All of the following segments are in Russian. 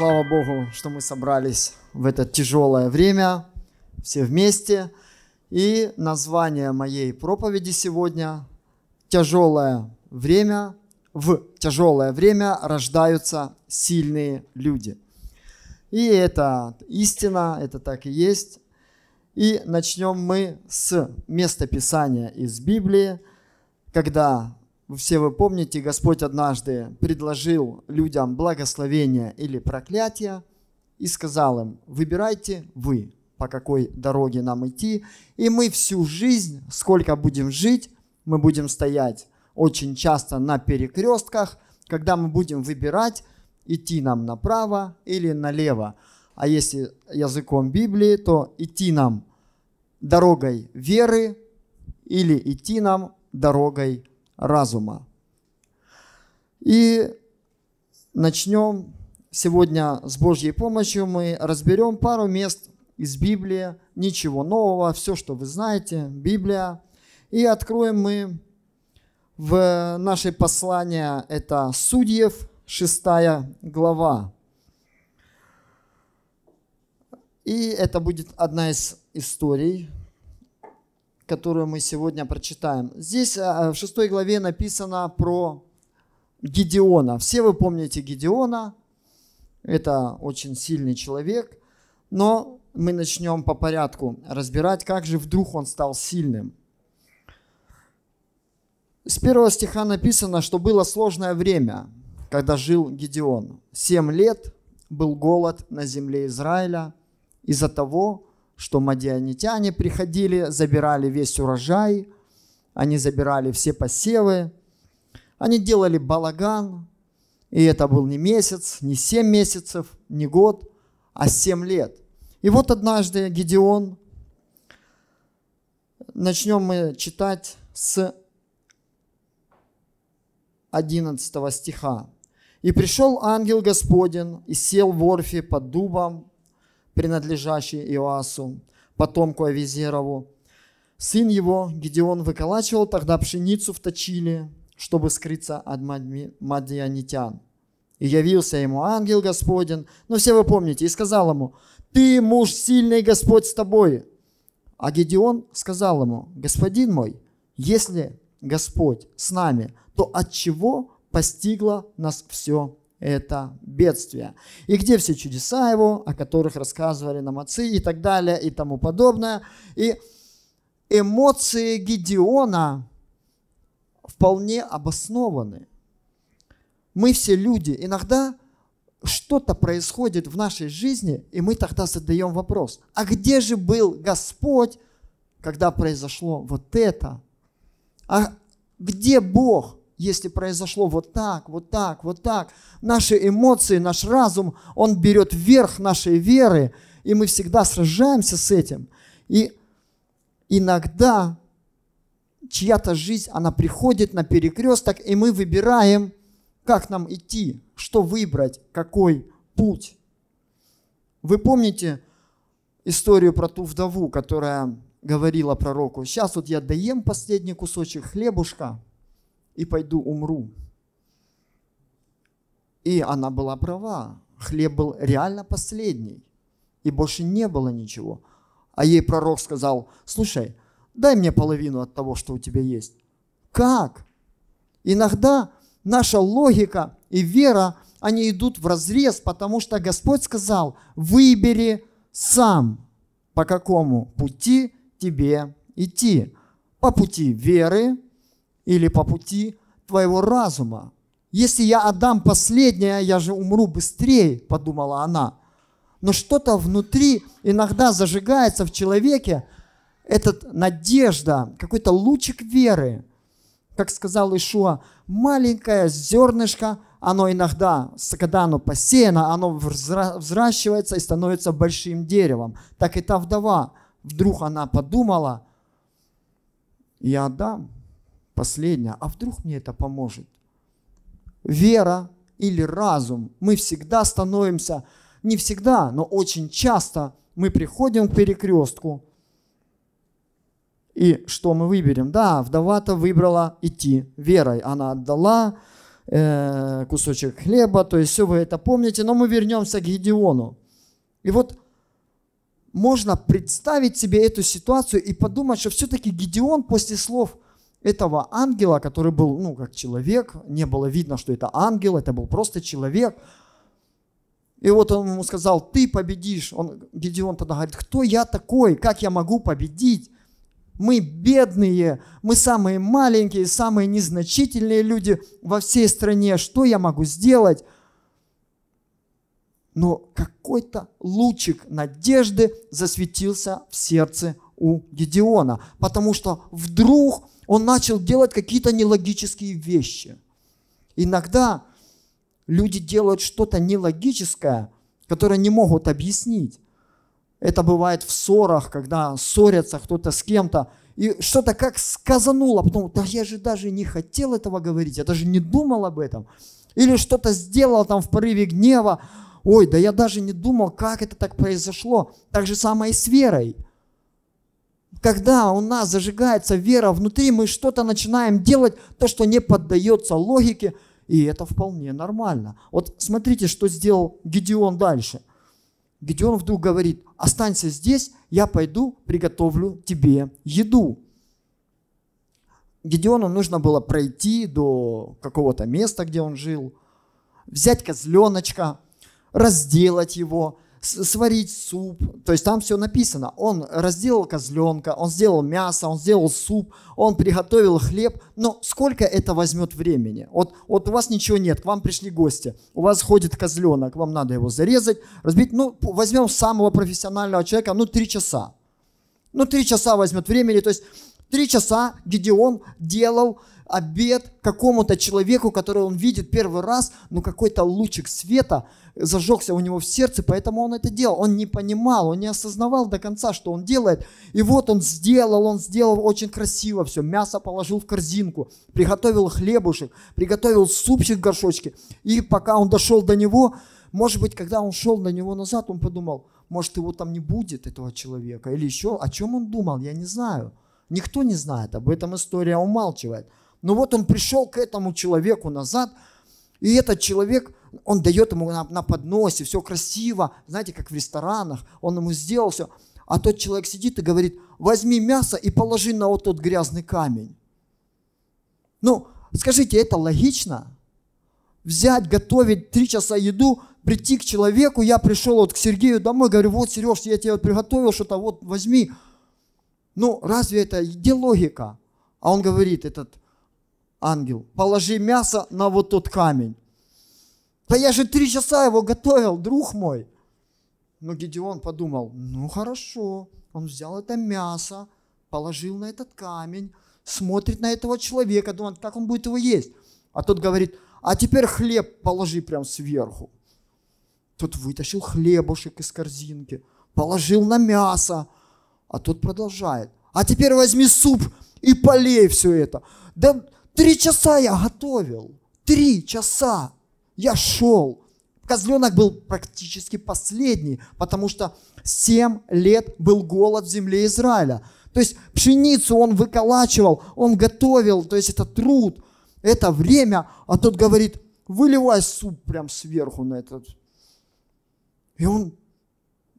Слава Богу, что мы собрались в это тяжелое время, все вместе. И название моей проповеди сегодня – «Тяжелое время». В тяжелое время рождаются сильные люди. И это истина, это так и есть. И начнем мы с места Писания из Библии, когда все вы помните, Господь однажды предложил людям благословение или проклятие и сказал им, выбирайте вы, по какой дороге нам идти. И мы всю жизнь, сколько будем жить, мы будем стоять очень часто на перекрестках, когда мы будем выбирать, идти нам направо или налево. А если языком Библии, то идти нам дорогой веры или идти нам дорогой разума. И начнем сегодня с Божьей помощью. Мы разберем пару мест из Библии, ничего нового, все, что вы знаете, Библия. И откроем мы в наше послание, это Судьев, 6 глава. И это будет одна из историй, которую мы сегодня прочитаем. Здесь а, в 6 главе написано про Гедеона. Все вы помните Гедеона, это очень сильный человек, но мы начнем по порядку разбирать, как же вдруг он стал сильным. С первого стиха написано, что было сложное время, когда жил Гедеон. Семь лет был голод на земле Израиля из-за того, что мадианитяне приходили, забирали весь урожай, они забирали все посевы, они делали балаган, и это был не месяц, не семь месяцев, не год, а семь лет. И вот однажды Гедеон, начнем мы читать с 11 стиха. «И пришел ангел Господень и сел в Орфе под дубом принадлежащий Иоасу, потомку Авизерову. Сын его, Гедеон, выколачивал тогда пшеницу в Точиле, чтобы скрыться от мадианитян. И явился ему ангел Господень, но все вы помните, и сказал ему, «Ты муж сильный, Господь с тобой». А Гедеон сказал ему, «Господин мой, если Господь с нами, то от чего постигло нас все это бедствие. И где все чудеса его, о которых рассказывали нам отцы и так далее и тому подобное. И эмоции Гедеона вполне обоснованы. Мы все люди. Иногда что-то происходит в нашей жизни, и мы тогда задаем вопрос, а где же был Господь, когда произошло вот это? А где Бог? если произошло вот так, вот так, вот так. Наши эмоции, наш разум, он берет верх нашей веры, и мы всегда сражаемся с этим. И иногда чья-то жизнь, она приходит на перекресток, и мы выбираем, как нам идти, что выбрать, какой путь. Вы помните историю про ту вдову, которая говорила пророку, сейчас вот я доем последний кусочек хлебушка – и пойду умру. И она была права. Хлеб был реально последний. И больше не было ничего. А ей пророк сказал, слушай, дай мне половину от того, что у тебя есть. Как? Иногда наша логика и вера, они идут в разрез, потому что Господь сказал, выбери сам, по какому пути тебе идти. По пути веры, или по пути твоего разума. Если я отдам последнее, я же умру быстрее, подумала она. Но что-то внутри иногда зажигается в человеке, этот надежда, какой-то лучик веры. Как сказал Ишуа, маленькое зернышко, оно иногда, когда оно посеяно, оно взращивается и становится большим деревом. Так и та вдова, вдруг она подумала, я отдам последняя, а вдруг мне это поможет? Вера или разум. Мы всегда становимся, не всегда, но очень часто мы приходим к перекрестку. И что мы выберем? Да, вдова-то выбрала идти верой. Она отдала э, кусочек хлеба, то есть все вы это помните, но мы вернемся к Гедеону. И вот можно представить себе эту ситуацию и подумать, что все-таки Гедеон после слов – этого ангела, который был, ну, как человек, не было видно, что это ангел, это был просто человек. И вот он ему сказал, ты победишь. Он, Гедеон тогда говорит, кто я такой, как я могу победить? Мы бедные, мы самые маленькие, самые незначительные люди во всей стране. Что я могу сделать? Но какой-то лучик надежды засветился в сердце у Гедеона, потому что вдруг он начал делать какие-то нелогические вещи. Иногда люди делают что-то нелогическое, которое не могут объяснить. Это бывает в ссорах, когда ссорятся кто-то с кем-то, и что-то как сказануло, потом, да я же даже не хотел этого говорить, я даже не думал об этом. Или что-то сделал там в порыве гнева, ой, да я даже не думал, как это так произошло. Так же самое и с верой – когда у нас зажигается вера внутри, мы что-то начинаем делать, то, что не поддается логике, и это вполне нормально. Вот смотрите, что сделал Гедеон дальше. Гедеон вдруг говорит, останься здесь, я пойду приготовлю тебе еду. Гедеону нужно было пройти до какого-то места, где он жил, взять козленочка, разделать его – сварить суп. То есть там все написано. Он разделал козленка, он сделал мясо, он сделал суп, он приготовил хлеб. Но сколько это возьмет времени? Вот, вот у вас ничего нет, к вам пришли гости, у вас ходит козленок, вам надо его зарезать, разбить. Ну, возьмем самого профессионального человека, ну, три часа. Ну, три часа возьмет времени. То есть три часа Гедеон делал обед какому-то человеку, которого он видит первый раз, но ну, какой-то лучик света – зажегся у него в сердце, поэтому он это делал. Он не понимал, он не осознавал до конца, что он делает. И вот он сделал, он сделал очень красиво все. Мясо положил в корзинку, приготовил хлебушек, приготовил супчик в горшочке. И пока он дошел до него, может быть, когда он шел на него назад, он подумал, может, его там не будет, этого человека, или еще. О чем он думал, я не знаю. Никто не знает, об этом история умалчивает. Но вот он пришел к этому человеку назад, и этот человек – он дает ему на, на подносе, все красиво, знаете, как в ресторанах, он ему сделал все. А тот человек сидит и говорит, возьми мясо и положи на вот тот грязный камень. Ну, скажите, это логично? Взять, готовить три часа еду, прийти к человеку, я пришел вот к Сергею домой, говорю, вот, Сереж, я тебе вот приготовил что-то, вот, возьми. Ну, разве это, где логика? А он говорит, этот ангел, положи мясо на вот тот камень. Да я же три часа его готовил, друг мой. Но Гедеон подумал, ну хорошо, он взял это мясо, положил на этот камень, смотрит на этого человека, думает, как он будет его есть. А тот говорит, а теперь хлеб положи прям сверху. Тот вытащил хлебушек из корзинки, положил на мясо, а тот продолжает. А теперь возьми суп и полей все это. Да три часа я готовил, три часа я шел. Козленок был практически последний, потому что 7 лет был голод в земле Израиля. То есть пшеницу он выколачивал, он готовил, то есть это труд, это время. А тот говорит, выливай суп прям сверху на этот. И он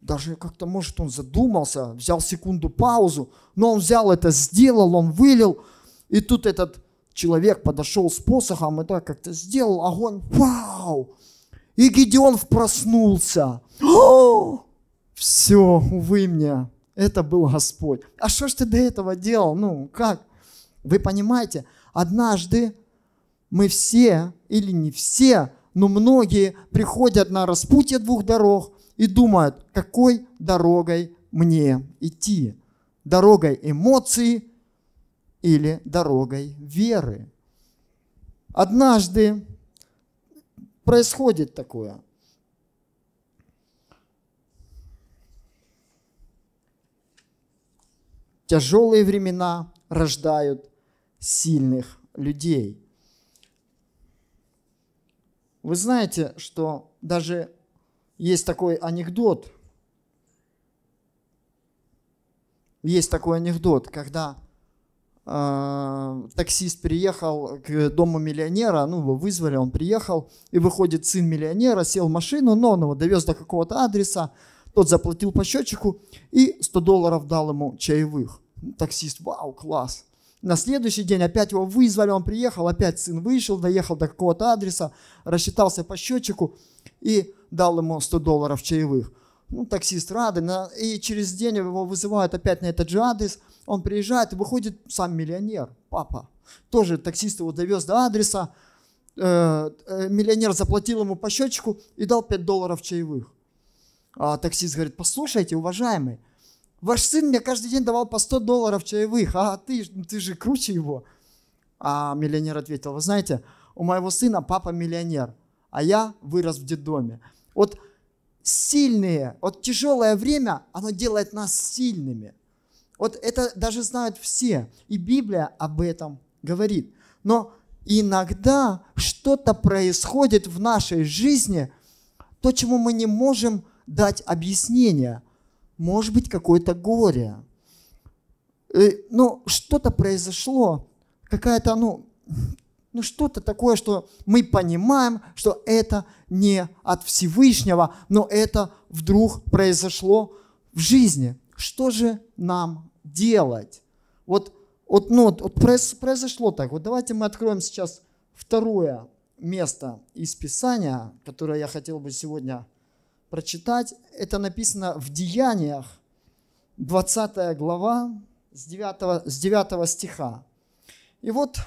даже как-то, может, он задумался, взял секунду паузу, но он взял это, сделал, он вылил. И тут этот человек подошел с посохом и так как-то сделал огонь. Вау! И Гедеон проснулся. О! Все, увы мне, это был Господь. А что ж ты до этого делал? Ну, как? Вы понимаете, однажды мы все, или не все, но многие приходят на распутье двух дорог и думают, какой дорогой мне идти. Дорогой эмоций, или дорогой веры. Однажды происходит такое. Тяжелые времена рождают сильных людей. Вы знаете, что даже есть такой анекдот, есть такой анекдот, когда а, таксист приехал к дому миллионера, ну, его вызвали, он приехал, и выходит сын миллионера, сел в машину, но он его довез до какого-то адреса, тот заплатил по счетчику и 100 долларов дал ему чаевых. Таксист, вау, класс. На следующий день опять его вызвали, он приехал, опять сын вышел, доехал до какого-то адреса, рассчитался по счетчику и дал ему 100 долларов чаевых ну, таксист рады, на, и через день его вызывают опять на этот же адрес, он приезжает и выходит сам миллионер, папа. Тоже таксист его довез до адреса, э, э миллионер заплатил ему по счетчику и дал 5 долларов чаевых. А таксист говорит, послушайте, уважаемый, ваш сын мне каждый день давал по 100 долларов чаевых, а ты, ты же круче его. А миллионер ответил, вы знаете, у моего сына папа миллионер, а я вырос в детдоме. Вот сильные. Вот тяжелое время, оно делает нас сильными. Вот это даже знают все. И Библия об этом говорит. Но иногда что-то происходит в нашей жизни, то, чему мы не можем дать объяснение. Может быть, какое-то горе. Э, но ну, что-то произошло, какая-то, ну, ну что-то такое, что мы понимаем, что это не от Всевышнего, но это вдруг произошло в жизни. Что же нам делать? Вот, вот, ну, вот произошло так. Вот давайте мы откроем сейчас второе место из Писания, которое я хотел бы сегодня прочитать. Это написано в Деяниях, 20 глава, с 9, с 9 стиха. И вот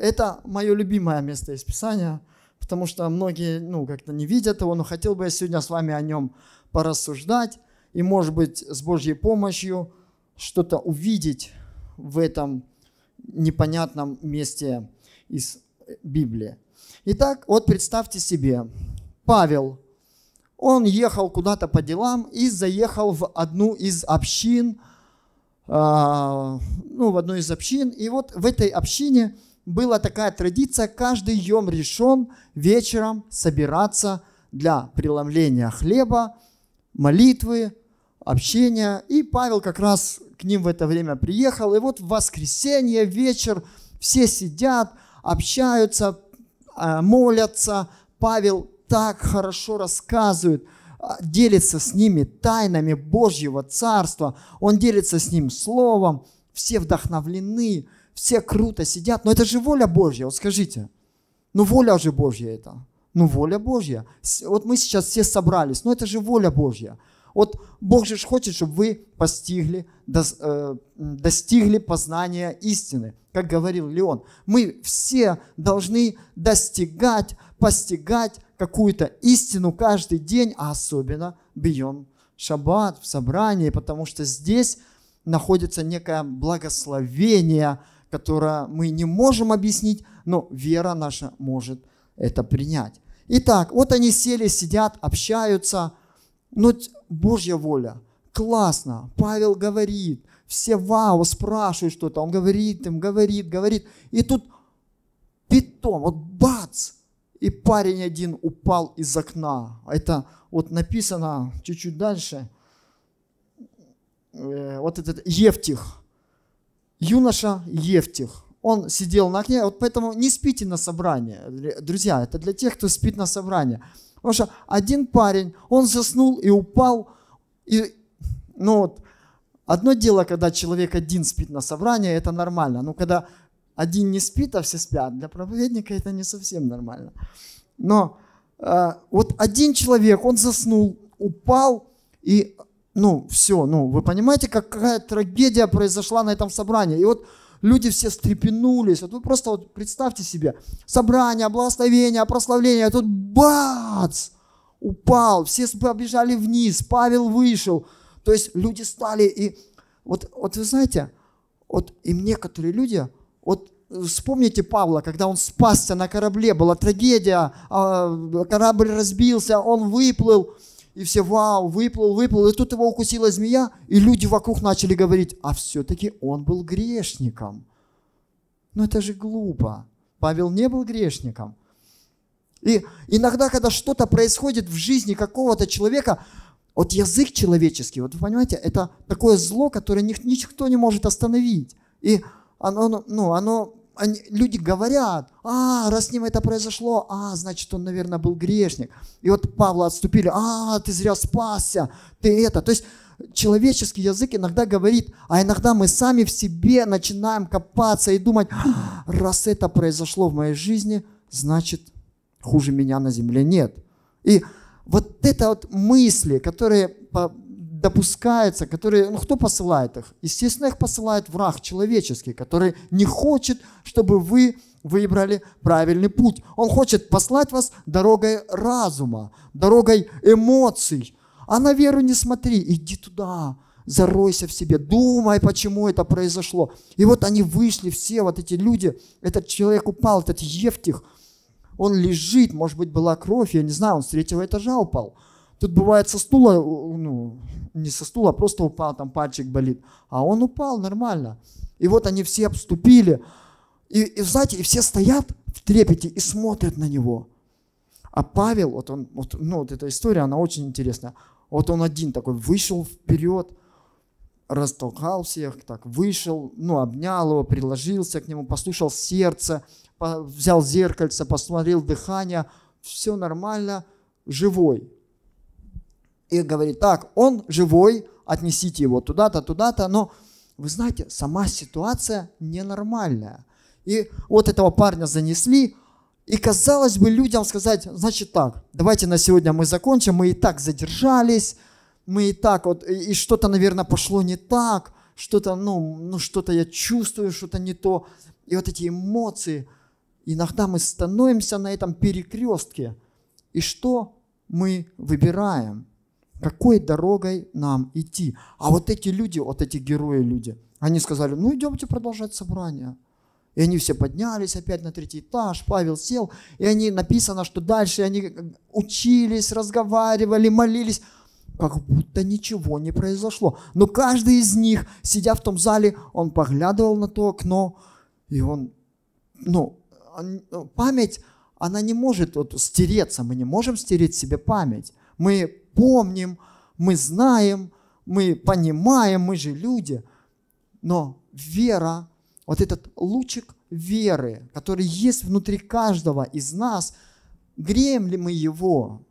это мое любимое место из Писания, потому что многие, ну, как-то не видят его, но хотел бы я сегодня с вами о нем порассуждать и, может быть, с Божьей помощью что-то увидеть в этом непонятном месте из э, Библии. Итак, вот представьте себе, Павел, он ехал куда-то по делам и заехал в одну из общин, а, ну, в одной из общин, и вот в этой общине была такая традиция каждый йом решен вечером собираться для преломления хлеба, молитвы, общения. И Павел как раз к ним в это время приехал. И вот в воскресенье вечер все сидят, общаются, а, молятся. Павел так хорошо рассказывает, а, делится с ними тайнами Божьего Царства. Он делится с ним Словом. Все вдохновлены, все круто сидят, но это же воля Божья, вот скажите. Ну воля же Божья это. Ну воля Божья. Вот мы сейчас все собрались, но это же воля Божья. Вот Бог же хочет, чтобы вы постигли, э, достигли познания истины, как говорил Леон. Мы все должны достигать, постигать какую-то истину каждый день, а особенно бьем шаббат в собрании, потому что здесь находится некое благословение – которое мы не можем объяснить, но вера наша может это принять. Итак, вот они сели, сидят, общаются. Ну, Божья воля. Классно. Павел говорит. Все вау, спрашивают что-то. Он говорит им, говорит, говорит. И тут питом, вот бац, и парень один упал из окна. Это вот написано чуть-чуть дальше. Э, вот этот Евтих юноша Евтих. Он сидел на окне, вот поэтому не спите на собрании, друзья, это для тех, кто спит на собрании. Потому что один парень, он заснул и упал, и, ну вот, одно дело, когда человек один спит на собрании, это нормально, но когда один не спит, а все спят, для проповедника это не совсем нормально. Но э, вот один человек, он заснул, упал, и ну, все, ну, вы понимаете, какая трагедия произошла на этом собрании. И вот люди все стрепенулись. Вот вы просто вот представьте себе, собрание, благословение, прославление, а тут бац, упал, все побежали вниз, Павел вышел. То есть люди стали и... Вот, вот вы знаете, вот им некоторые люди, вот вспомните Павла, когда он спасся на корабле, была трагедия, а, корабль разбился, он выплыл, и все, вау, выплыл, выплыл, и тут его укусила змея, и люди вокруг начали говорить, а все-таки он был грешником. Но ну, это же глупо. Павел не был грешником. И иногда, когда что-то происходит в жизни какого-то человека, вот язык человеческий, вот вы понимаете, это такое зло, которое никто не может остановить. И оно, ну, оно они, люди говорят, а, раз с ним это произошло, а, значит, он, наверное, был грешник. И вот Павла отступили, а, ты зря спасся, ты это. То есть человеческий язык иногда говорит, а иногда мы сами в себе начинаем копаться и думать, «А, раз это произошло в моей жизни, значит, хуже меня на земле нет. И вот это вот мысли, которые допускается, которые, ну кто посылает их? Естественно, их посылает враг человеческий, который не хочет, чтобы вы выбрали правильный путь. Он хочет послать вас дорогой разума, дорогой эмоций. А на веру не смотри, иди туда, заройся в себе, думай, почему это произошло. И вот они вышли все, вот эти люди, этот человек упал, этот Евтих, он лежит, может быть, была кровь, я не знаю, он с третьего этажа упал – Тут бывает со стула, э, ну, не со стула, а просто упал, там пальчик болит. А он упал нормально. И вот они все обступили. И, и знаете, и все стоят в трепете и смотрят на него. А Павел, вот он, вот, ну, вот эта история, она очень интересная. Вот он один такой вышел вперед, растолкал всех, так вышел, ну, обнял его, приложился к нему, послушал сердце, взял зеркальце, посмотрел дыхание, все нормально, живой и говорит, так, он живой, отнесите его туда-то, туда-то, но вы знаете, сама ситуация ненормальная. И вот этого парня занесли, и казалось бы людям сказать, значит так, давайте на сегодня мы закончим, мы и так задержались, мы и так вот, и, и что-то, наверное, пошло не так, что-то, ну, ну что-то я чувствую, что-то не то. И вот эти эмоции, иногда мы становимся на этом перекрестке. И что мы выбираем? какой дорогой нам идти. А вот эти люди, вот эти герои люди, они сказали, ну идемте продолжать собрание. И они все поднялись опять на третий этаж, Павел сел, и они, написано, что дальше они учились, разговаривали, молились, как будто ничего не произошло. Но каждый из них, сидя в том зале, он поглядывал на то окно, и он, ну, ну память, она не может вот, стереться, мы не можем стереть себе память мы помним, мы знаем, мы понимаем, мы же люди. Но вера, вот этот лучик веры, который есть внутри каждого из нас, греем ли мы его,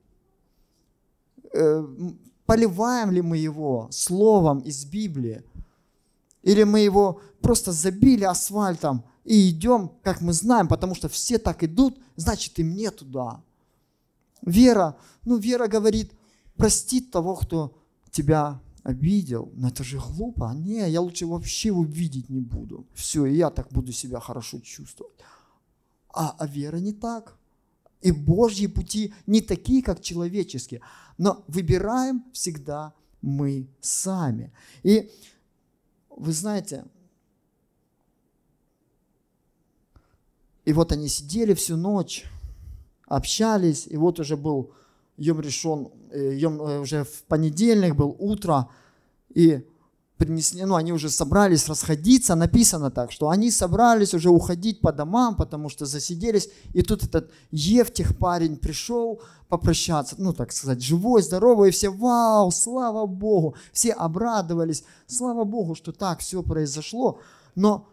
э, поливаем ли мы его словом из Библии, или мы его просто забили асфальтом и идем, как мы знаем, потому что все так идут, значит и мне туда. Вера, ну вера говорит, простит того, кто тебя обидел. Но это же глупо. А не, я лучше вообще его видеть не буду. Все, и я так буду себя хорошо чувствовать. А, а вера не так. И Божьи пути не такие, как человеческие. Но выбираем всегда мы сами. И вы знаете, и вот они сидели всю ночь, общались, и вот уже был Йом решен, э, Йом э, уже в понедельник был утро, и принесли, ну, они уже собрались расходиться, написано так, что они собрались уже уходить по домам, потому что засиделись, и тут этот Евтих парень пришел попрощаться, ну, так сказать, живой, здоровый, и все, вау, слава Богу, все обрадовались, слава Богу, что так все произошло, но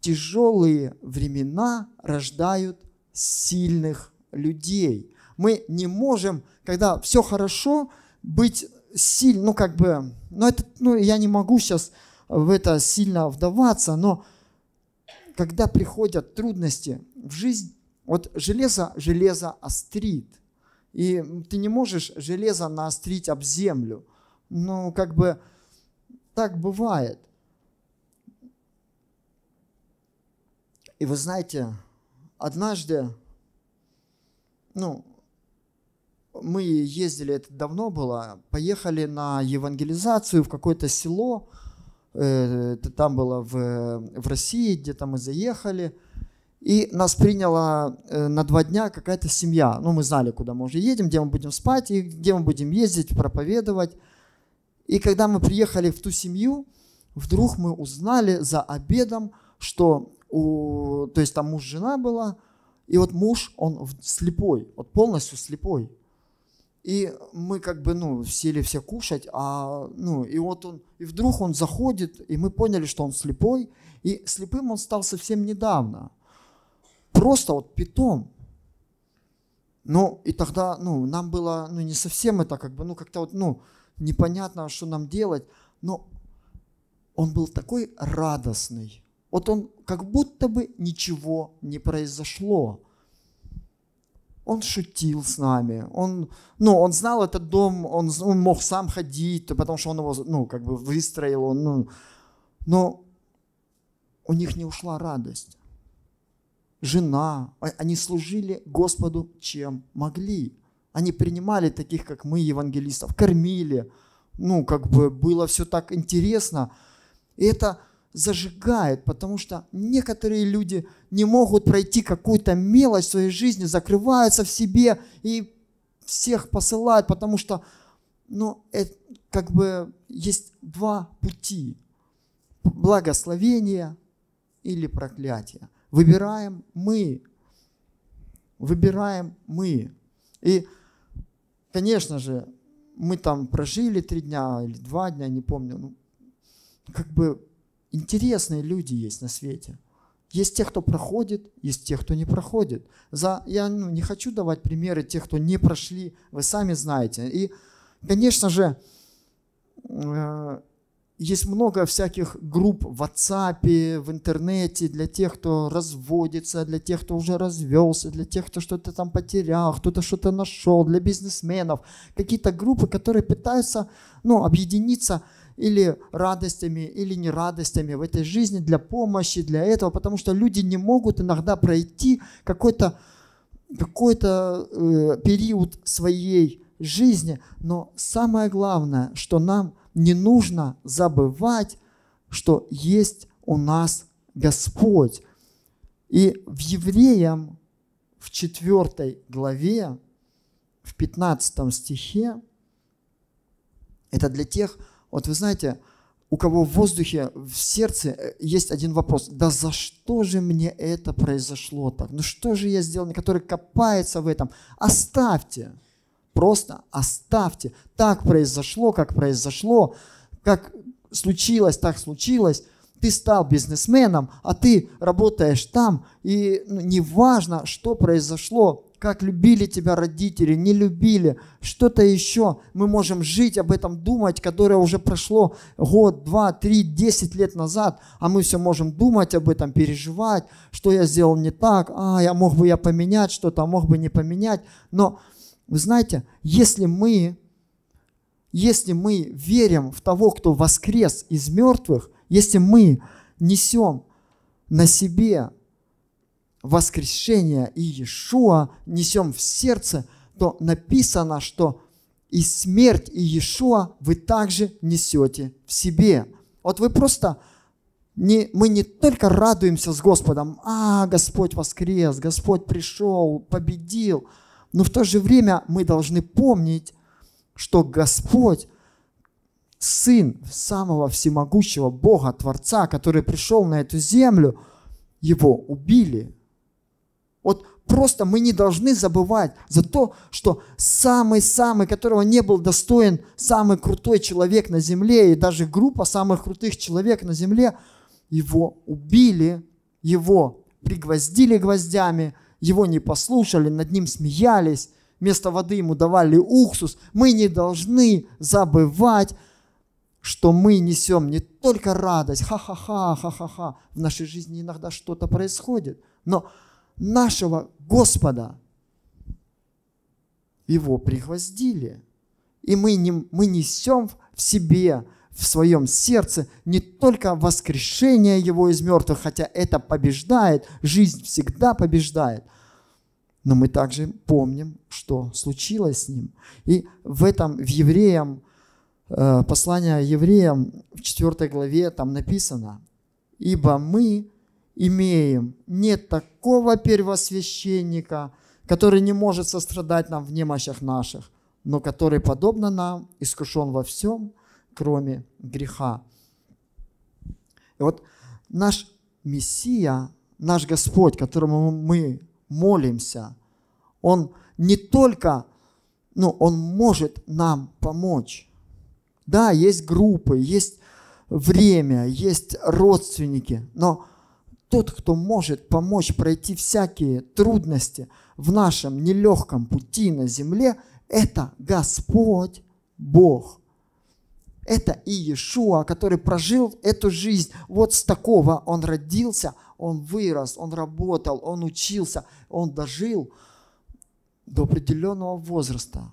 тяжелые времена рождают сильных людей. Мы не можем, когда все хорошо, быть сильным, ну как бы, ну это, ну я не могу сейчас в это сильно вдаваться, но когда приходят трудности в жизнь, вот железо, железо острит. И ты не можешь железо наострить об землю. Ну, как бы так бывает. И вы знаете, однажды, ну, мы ездили, это давно было, поехали на евангелизацию в какое-то село, э, это там было в, в России, где-то мы заехали, и нас приняла э, на два дня какая-то семья. Ну, мы знали, куда мы уже едем, где мы будем спать, и где мы будем ездить, проповедовать. И когда мы приехали в ту семью, вдруг мы узнали за обедом, что у, то есть там муж, жена была, и вот муж, он слепой, вот полностью слепой. И мы как бы, ну, сели все кушать, а, ну, и вот он, и вдруг он заходит, и мы поняли, что он слепой, и слепым он стал совсем недавно. Просто вот питом. Ну, и тогда, ну, нам было, ну, не совсем это как бы, ну, как-то вот, ну, непонятно, что нам делать, но он был такой радостный, вот он как будто бы ничего не произошло. Он шутил с нами, он, ну, он знал этот дом, он, он мог сам ходить, потому что он его, ну, как бы выстроил, он, ну, но у них не ушла радость. Жена, они служили Господу чем могли. Они принимали таких, как мы, евангелистов, кормили, ну, как бы было все так интересно. И это, зажигает, потому что некоторые люди не могут пройти какую-то мелочь в своей жизни, закрываются в себе и всех посылают, потому что, ну, это, как бы есть два пути. Благословение или проклятие. Выбираем мы. Выбираем мы. И, конечно же, мы там прожили три дня или два дня, не помню, ну, как бы интересные люди есть на свете. Есть те, кто проходит, есть те, кто не проходит. За, я ну, не хочу давать примеры тех, кто не прошли, вы сами знаете. И, конечно же, э, есть много всяких групп в WhatsApp, в интернете для тех, кто разводится, для тех, кто уже развелся, для тех, кто что-то там потерял, кто-то что-то нашел, для бизнесменов. Какие-то группы, которые пытаются ну, объединиться – или радостями, или нерадостями в этой жизни, для помощи, для этого, потому что люди не могут иногда пройти какой-то какой э, период своей жизни, но самое главное, что нам не нужно забывать, что есть у нас Господь. И в Евреям в 4 главе, в 15 стихе, это для тех, вот вы знаете, у кого в воздухе, в сердце э, есть один вопрос. Да за что же мне это произошло так? Ну что же я сделал? Который копается в этом. Оставьте. Просто оставьте. Так произошло, как произошло. Как случилось, так случилось. Ты стал бизнесменом, а ты работаешь там. И ну, неважно, что произошло, как любили тебя родители, не любили, что-то еще. Мы можем жить об этом, думать, которое уже прошло год, два, три, десять лет назад, а мы все можем думать об этом, переживать, что я сделал не так, а я мог бы я поменять что-то, а мог бы не поменять. Но, вы знаете, если мы если мы верим в того, кто воскрес из мертвых, если мы несем на себе воскрешения Иешуа несем в сердце, то написано, что и смерть и Иешуа вы также несете в себе. Вот вы просто не, мы не только радуемся с Господом, а, Господь воскрес, Господь пришел, победил, но в то же время мы должны помнить, что Господь, Сын самого всемогущего Бога, Творца, который пришел на эту землю, его убили, вот просто мы не должны забывать за то, что самый-самый, которого не был достоин, самый крутой человек на земле, и даже группа самых крутых человек на земле, его убили, его пригвоздили гвоздями, его не послушали, над ним смеялись, вместо воды ему давали уксус. Мы не должны забывать, что мы несем не только радость, ха-ха-ха, ха-ха-ха. В нашей жизни иногда что-то происходит, но нашего Господа. Его пригвоздили. И мы, не, мы несем в себе, в своем сердце не только воскрешение Его из мертвых, хотя это побеждает, жизнь всегда побеждает, но мы также помним, что случилось с Ним. И в этом, в Евреям, э, послание евреям в 4 главе там написано, «Ибо мы имеем. Нет такого первосвященника, который не может сострадать нам в немощах наших, но который, подобно нам, искушен во всем, кроме греха. И вот наш Мессия, наш Господь, которому мы молимся, Он не только, ну, Он может нам помочь. Да, есть группы, есть время, есть родственники, но – тот, кто может помочь пройти всякие трудности в нашем нелегком пути на земле, это Господь Бог. Это и Иешуа, который прожил эту жизнь. Вот с такого он родился, он вырос, он работал, он учился, он дожил до определенного возраста.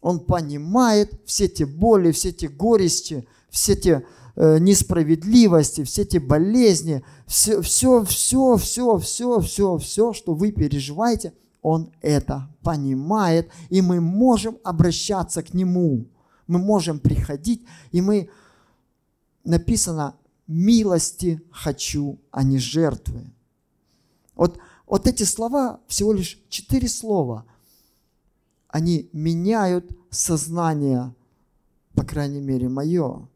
Он понимает все те боли, все те горести, все те Э, несправедливости, все эти болезни, все, все, все, все, все, все, все, что вы переживаете, Он это понимает, и мы можем обращаться к Нему. Мы можем приходить, и мы, написано, милости хочу, а не жертвы. Вот, вот эти слова, всего лишь четыре слова, они меняют сознание, по крайней мере, мое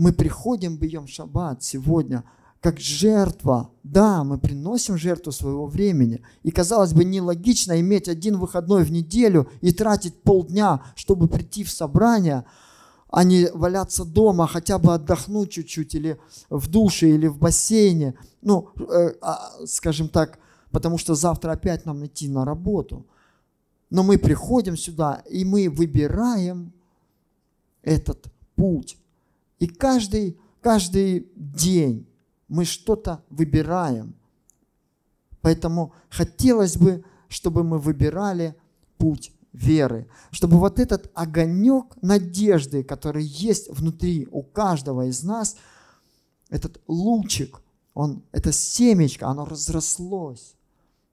мы приходим, бьем шаббат сегодня как жертва. Да, мы приносим жертву своего времени. И, казалось бы, нелогично иметь один выходной в неделю и тратить полдня, чтобы прийти в собрание, а не валяться дома, хотя бы отдохнуть чуть-чуть или в душе, или в бассейне. Ну, э, а, скажем так, потому что завтра опять нам идти на работу. Но мы приходим сюда, и мы выбираем этот путь и каждый, каждый день мы что-то выбираем. Поэтому хотелось бы, чтобы мы выбирали путь веры, чтобы вот этот огонек надежды, который есть внутри у каждого из нас, этот лучик, он, это семечко, оно разрослось,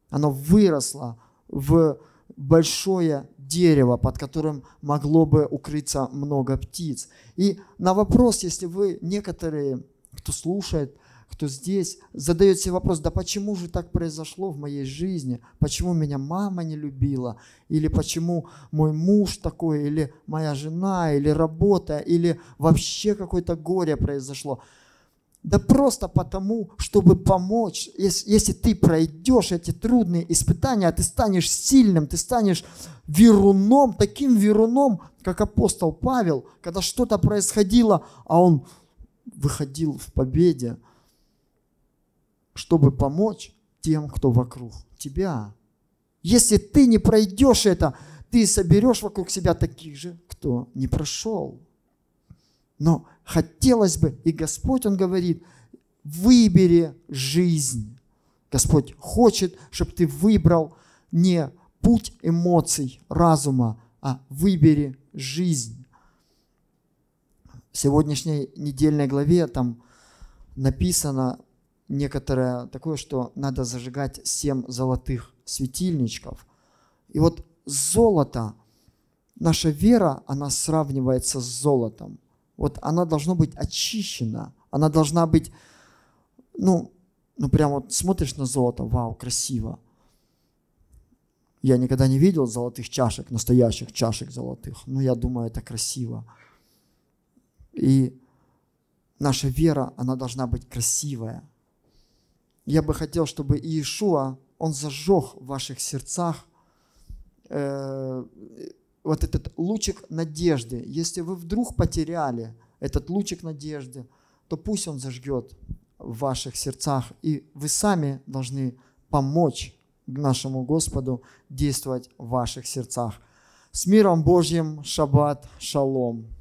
оно выросло в большое дерево, под которым могло бы укрыться много птиц. И на вопрос, если вы некоторые, кто слушает, кто здесь, задает себе вопрос, да почему же так произошло в моей жизни? Почему меня мама не любила? Или почему мой муж такой? Или моя жена? Или работа? Или вообще какое-то горе произошло? Да просто потому, чтобы помочь. Если, если ты пройдешь эти трудные испытания, а ты станешь сильным, ты станешь веруном, таким веруном, как апостол Павел, когда что-то происходило, а он выходил в победе, чтобы помочь тем, кто вокруг тебя. Если ты не пройдешь это, ты соберешь вокруг себя таких же, кто не прошел но хотелось бы, и Господь, Он говорит, выбери жизнь. Господь хочет, чтобы ты выбрал не путь эмоций, разума, а выбери жизнь. В сегодняшней недельной главе там написано некоторое такое, что надо зажигать семь золотых светильничков. И вот золото, наша вера, она сравнивается с золотом – вот она должна быть очищена, она должна быть, ну, ну прям вот смотришь на золото, вау, красиво. Я никогда не видел золотых чашек, настоящих чашек золотых, но ну, я думаю, это красиво. И наша вера, она должна быть красивая. Я бы хотел, чтобы Иешуа, он зажег в ваших сердцах э, вот этот лучик надежды. Если вы вдруг потеряли этот лучик надежды, то пусть он зажгет в ваших сердцах, и вы сами должны помочь нашему Господу действовать в ваших сердцах. С миром Божьим, шаббат, шалом.